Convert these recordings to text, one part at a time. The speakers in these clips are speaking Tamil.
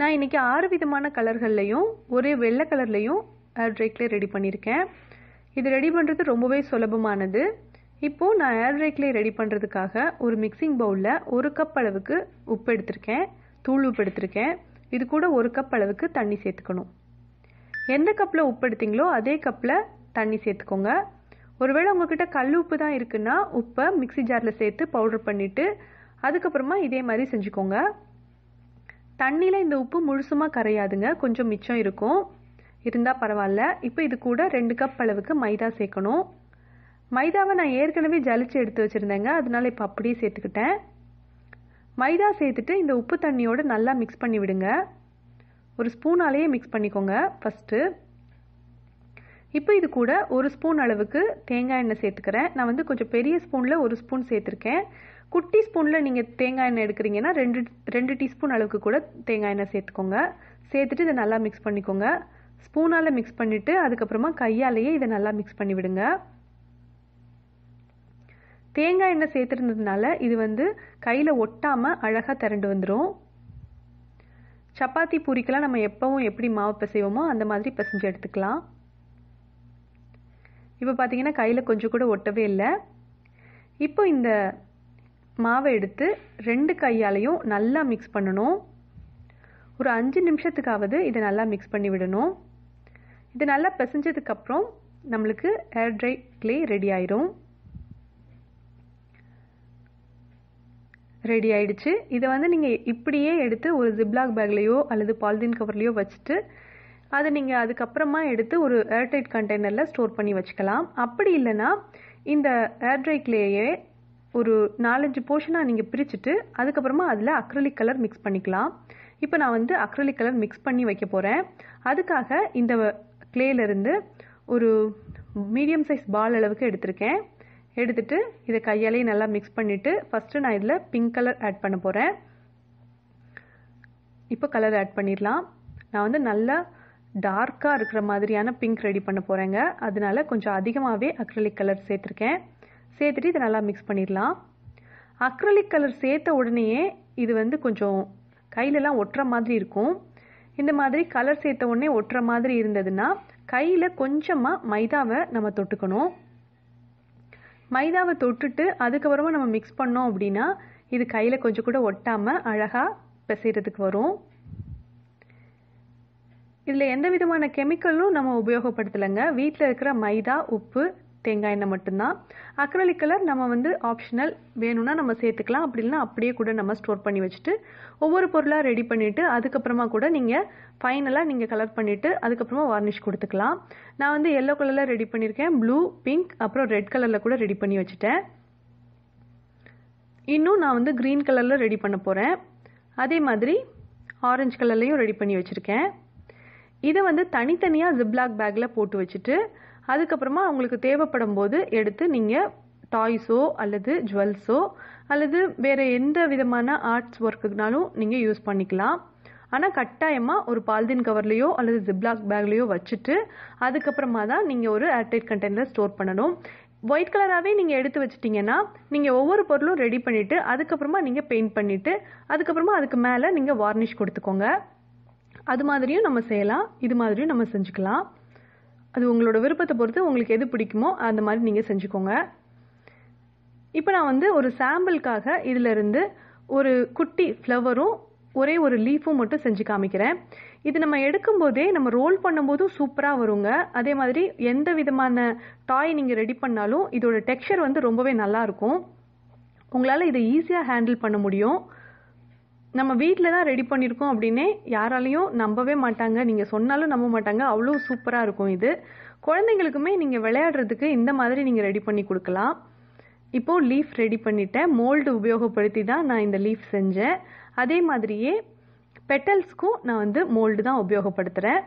நான் இன்றைக்கி ஆறு விதமான கலர்கள்லையும் ஒரே வெள்ளை கலர்லேயும் ஏர் ட்ரைக்லேயே ரெடி பண்ணியிருக்கேன் இது ரெடி பண்ணுறது ரொம்பவே சுலபமானது இப்போது நான் ஏர் ட்ரைக்லேயே ரெடி பண்ணுறதுக்காக ஒரு மிக்சிங் பவுலில் ஒரு கப் அளவுக்கு உப்பு எடுத்திருக்கேன் தூள் உப்பு எடுத்திருக்கேன் இது கூட ஒரு கப் அளவுக்கு தண்ணி சேர்த்துக்கணும் எந்த கப்பில் உப்பு எடுத்தீங்களோ அதே கப்பில் தண்ணி சேர்த்துக்கோங்க ஒருவேளை உங்ககிட்ட கல் உப்பு தான் இருக்குன்னா உப்பை மிக்சி ஜாரில் சேர்த்து பவுடர் பண்ணிவிட்டு அதுக்கப்புறமா இதே மாதிரி செஞ்சுக்கோங்க தண்ணியில் இந்த உப்பு முழுசுமாக கரையாதுங்க கொஞ்சம் மிச்சம் இருக்கும் இருந்தால் பரவாயில்ல இப்போ இது கூட ரெண்டு கப் அளவுக்கு மைதா சேர்க்கணும் மைதாவை நான் ஏற்கனவே ஜலிச்சு எடுத்து வச்சுருந்தேங்க அதனால இப்போ அப்படியே சேர்த்துக்கிட்டேன் மைதா சேர்த்துட்டு இந்த உப்பு தண்ணியோடு நல்லா மிக்ஸ் பண்ணி விடுங்க ஒரு ஸ்பூனாலேயே மிக்ஸ் பண்ணிக்கோங்க ஃபஸ்ட்டு இப்போ இது கூட ஒரு ஸ்பூன் அளவுக்கு தேங்காய் எண்ணெய் சேர்த்துக்கிறேன் நான் வந்து கொஞ்சம் பெரிய ஸ்பூனில் ஒரு ஸ்பூன் சேர்த்துருக்கேன் குட்டி ஸ்பூனில் நீங்கள் தேங்காய் எண்ணெய் எடுக்கிறீங்கன்னா ரெண்டு ரெண்டு டீஸ்பூன் அளவுக்கு கூட தேங்காய் எண்ணெய் சேர்த்துக்கோங்க சேர்த்துட்டு இதை நல்லா மிக்ஸ் பண்ணிக்கோங்க ஸ்பூனால் மிக்ஸ் பண்ணிவிட்டு அதுக்கப்புறமா கையாலேயே இதை நல்லா மிக்ஸ் பண்ணி விடுங்க தேங்காய் எண்ணெய் சேர்த்துருந்ததுனால இது வந்து கையில் ஒட்டாமல் அழகாக திரண்டு வந்துடும் சப்பாத்தி பூரிக்கெல்லாம் நம்ம எப்பவும் எப்படி மாவு பிசைவோமோ அந்த மாதிரி பிசைஞ்சு எடுத்துக்கலாம் இப்போ பார்த்தீங்கன்னா கையில் கொஞ்சம் கூட ஒட்டவே இல்லை இப்போ இந்த மாவை எடுத்து ரெண்டு கையாலையும் நல்லா மிக்ஸ் பண்ணணும் ஒரு அஞ்சு நிமிஷத்துக்காவது இதை நல்லா மிக்ஸ் பண்ணி விடணும் இது நல்லா பிசைஞ்சதுக்கப்புறம் நம்மளுக்கு ஏர் ட்ரை கிளே ரெடி ஆயிரும் ரெடி ஆயிடுச்சு இதை வந்து நீங்கள் இப்படியே எடுத்து ஒரு ஜிப்லாக் பேக்லேயோ அல்லது பாலிதீன் கவர்லேயோ வச்சுட்டு அது நீங்கள் அதுக்கப்புறமா எடுத்து ஒரு ஏர்டைட் கண்டெய்னரில் ஸ்டோர் பண்ணி வச்சுக்கலாம் அப்படி இல்லைன்னா இந்த ஏர்ட்ரைக்லேயே ஒரு நாலஞ்சு போர்ஷனாக நீங்கள் பிரிச்சுட்டு அதுக்கப்புறமா அதில் அக்ரலிக் கலர் மிக்ஸ் பண்ணிக்கலாம் இப்போ நான் வந்து அக்ரலிக் கலர் மிக்ஸ் பண்ணி வைக்க போகிறேன் அதுக்காக இந்த கிளேலேருந்து ஒரு மீடியம் சைஸ் பால் அளவுக்கு எடுத்திருக்கேன் எடுத்துட்டு இதை கையாலேயே நல்லா மிக்ஸ் பண்ணிவிட்டு ஃபஸ்ட்டு நான் இதில் பிங்க் கலர் ஆட் பண்ண போகிறேன் இப்போ கலர் ஆட் பண்ணிடலாம் நான் வந்து நல்லா டார்க்காக இருக்கிற மாதிரியான பிங்க் ரெடி பண்ண போகிறேங்க அதனால கொஞ்சம் அதிகமாகவே அக்ரலிக் கலர் சேர்த்துருக்கேன் சேர்த்துட்டு இதை நல்லா மிக்ஸ் பண்ணிடலாம் அக்ரலிக் கலர் சேர்த்த உடனேயே இது வந்து கொஞ்சம் கையிலலாம் ஒட்டுற மாதிரி இருக்கும் இந்த மாதிரி கலர் சேர்த்த உடனே ஒட்டுற மாதிரி இருந்ததுன்னா கையில் கொஞ்சமாக மைதாவை நம்ம தொட்டுக்கணும் மைதாவை தொட்டுட்டு அதுக்கப்புறமா நம்ம மிக்ஸ் பண்ணோம் அப்படின்னா இது கையில் கொஞ்சம் கூட ஒட்டாமல் அழகாக பிசைகிறதுக்கு வரும் இதில் எந்த விதமான கெமிக்கலும் நம்ம உபயோகப்படுத்தலைங்க வீட்டில் இருக்கிற மைதா உப்பு தேங்காய் எண்ணெய் மட்டும்தான் அக்ரலிக் கலர் நம்ம வந்து ஆப்ஷனல் வேணும்னா நம்ம சேர்த்துக்கலாம் அப்படி இல்லைனா அப்படியே கூட நம்ம ஸ்டோர் பண்ணி வச்சுட்டு ஒவ்வொரு பொருளாக ரெடி பண்ணிவிட்டு அதுக்கப்புறமா கூட நீங்கள் ஃபைனலாக நீங்கள் கலர் பண்ணிவிட்டு அதுக்கப்புறமா வார்னிஷ் கொடுத்துக்கலாம் நான் வந்து எல்லோ கலரில் ரெடி பண்ணியிருக்கேன் ப்ளூ பிங்க் அப்புறம் ரெட் கலரில் கூட ரெடி பண்ணி வச்சுட்டேன் இன்னும் நான் வந்து க்ரீன் கலரில் ரெடி பண்ண போகிறேன் அதே மாதிரி ஆரஞ்சு கலர்லேயும் ரெடி பண்ணி வச்சுருக்கேன் இதை வந்து தனித்தனியாக ஜிப்லாக் பேக்கில் போட்டு வச்சுட்டு அதுக்கப்புறமா அவங்களுக்கு தேவைப்படும் போது எடுத்து நீங்கள் டாய்ஸோ அல்லது ஜுவல்ஸோ அல்லது வேறு எந்த விதமான ஆர்ட்ஸ் ஒர்க்குனாலும் நீங்கள் யூஸ் பண்ணிக்கலாம் ஆனால் கட்டாயமாக ஒரு பால்தின் கவர்லேயோ அல்லது ஜிப்லாக் பேக்லேயோ வச்சுட்டு அதுக்கப்புறமா தான் நீங்கள் ஒரு ஏர்டைட் கண்டெய்னரில் ஸ்டோர் பண்ணணும் ஒயிட் கலராகவே நீங்கள் எடுத்து வச்சிட்டிங்கன்னா நீங்கள் ஒவ்வொரு பொருளும் ரெடி பண்ணிவிட்டு அதுக்கப்புறமா நீங்கள் பெயிண்ட் பண்ணிவிட்டு அதுக்கப்புறமா அதுக்கு மேலே நீங்கள் வார்னிஷ் கொடுத்துக்கோங்க அது மாதிரியும் நம்ம செய்யலாம் இது மாதிரியும் நம்ம செஞ்சுக்கலாம் அது உங்களோட விருப்பத்தை பொறுத்து உங்களுக்கு எது பிடிக்குமோ அந்த மாதிரி நீங்கள் செஞ்சுக்கோங்க இப்போ நான் வந்து ஒரு சாம்பிளுக்காக இதிலிருந்து ஒரு குட்டி ஃப்ளவரும் ஒரே ஒரு லீஃபும் மட்டும் செஞ்சு காமிக்கிறேன் இது நம்ம எடுக்கும்போதே நம்ம ரோல் பண்ணும்போதும் சூப்பராக வருங்க அதே மாதிரி எந்த விதமான டாய் நீங்கள் ரெடி பண்ணாலும் இதோட டெக்ஸ்சர் வந்து ரொம்பவே நல்லாயிருக்கும் உங்களால் இதை ஈஸியாக ஹேண்டில் பண்ண முடியும் நம்ம வீட்டில் தான் ரெடி பண்ணியிருக்கோம் அப்படின்னே யாராலையும் நம்பவே மாட்டாங்க நீங்கள் சொன்னாலும் நம்ப மாட்டாங்க அவ்வளோ சூப்பராக இருக்கும் இது குழந்தைங்களுக்குமே நீங்கள் விளையாடுறதுக்கு இந்த மாதிரி நீங்கள் ரெடி பண்ணி கொடுக்கலாம் இப்போது லீஃப் ரெடி பண்ணிட்டேன் மோல்டு உபயோகப்படுத்தி தான் நான் இந்த லீஃப் செஞ்சேன் அதே மாதிரியே பெட்டல்ஸ்க்கும் நான் வந்து மோல்டு தான் உபயோகப்படுத்துகிறேன்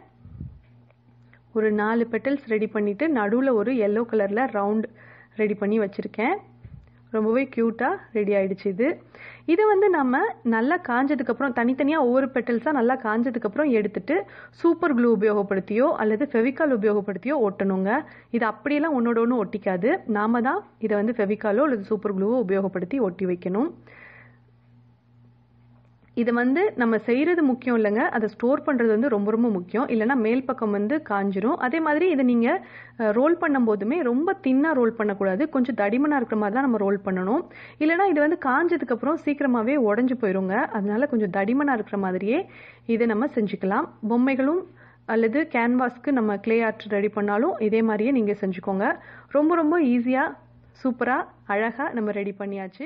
ஒரு நாலு பெட்டல்ஸ் ரெடி பண்ணிவிட்டு நடுவில் ஒரு எல்லோ கலரில் ரவுண்ட் ரெடி பண்ணி வச்சுருக்கேன் ரொம்பவே க்யூட்டாக ரெடி ஆகிடுச்சு இது இதை வந்து நம்ம நல்லா காஞ்சதுக்கப்புறம் தனித்தனியாக ஒவ்வொரு பெட்டல்ஸாக நல்லா காஞ்சதுக்கப்புறம் எடுத்துட்டு சூப்பர் க்ளூ உபயோகப்படுத்தியோ அல்லது ஃபெவிகால் உபயோகப்படுத்தியோ ஒட்டணுங்க இது அப்படியெல்லாம் ஒன்றோட ஒன்று ஒட்டிக்காது நாம் தான் இதை வந்து ஃபெவிகாலோ அல்லது சூப்பர் க்ளூவோ உபயோகப்படுத்தி ஒட்டி வைக்கணும் இது வந்து நம்ம செய்கிறது முக்கியம் இல்லைங்க அதை ஸ்டோர் பண்ணுறது வந்து ரொம்ப ரொம்ப முக்கியம் இல்லைனா மேல் பக்கம் வந்து காஞ்சிரும் அதே மாதிரி இதை நீங்கள் ரோல் பண்ணும்போதுமே ரொம்ப தின்னாக ரோல் பண்ணக்கூடாது கொஞ்சம் தடிமனாக இருக்கிற மாதிரி தான் நம்ம ரோல் பண்ணணும் இல்லைனா இது வந்து காஞ்சதுக்கப்புறம் சீக்கிரமாகவே உடஞ்சி போயிருங்க அதனால கொஞ்சம் தடிமனாக இருக்கிற மாதிரியே இதை நம்ம செஞ்சுக்கலாம் பொம்மைகளும் அல்லது கேன்வாஸ்க்கு நம்ம கிளே ஆர்ட் ரெடி பண்ணாலும் இதே மாதிரியே நீங்கள் செஞ்சுக்கோங்க ரொம்ப ரொம்ப ஈஸியாக சூப்பராக அழகாக நம்ம ரெடி பண்ணியாச்சு